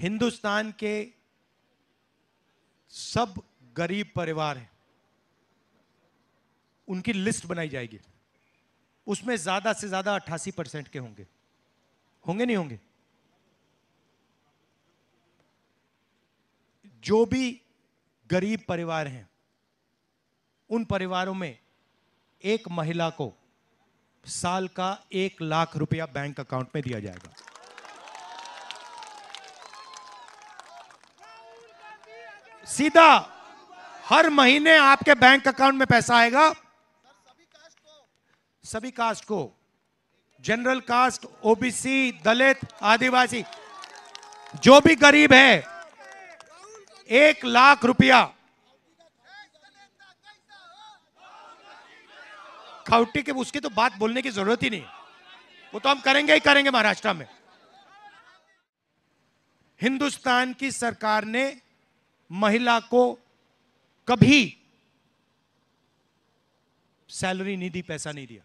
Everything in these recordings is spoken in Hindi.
हिंदुस्तान के सब गरीब परिवार हैं उनकी लिस्ट बनाई जाएगी उसमें ज्यादा से ज्यादा अट्ठासी परसेंट के होंगे होंगे नहीं होंगे जो भी गरीब परिवार हैं उन परिवारों में एक महिला को साल का एक लाख रुपया बैंक अकाउंट में दिया जाएगा सीधा हर महीने आपके बैंक अकाउंट में पैसा आएगा सभी कास्ट को जनरल कास्ट ओबीसी दलित आदिवासी जो भी गरीब है एक लाख रुपया खाउटी के उसकी तो बात बोलने की जरूरत ही नहीं वो तो हम करेंगे ही करेंगे महाराष्ट्र में हिंदुस्तान की सरकार ने महिला को कभी सैलरी नहीं दी पैसा नहीं दिया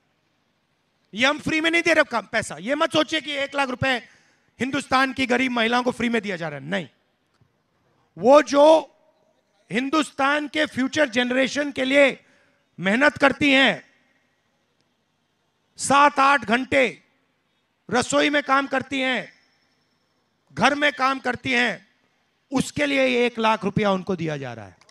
ये हम फ्री में नहीं दे रहे पैसा ये मत सोचिए कि एक लाख रुपए हिंदुस्तान की गरीब महिलाओं को फ्री में दिया जा रहा है नहीं वो जो हिंदुस्तान के फ्यूचर जनरेशन के लिए मेहनत करती हैं सात आठ घंटे रसोई में काम करती हैं घर में काम करती हैं उसके लिए एक लाख रुपया उनको दिया जा रहा है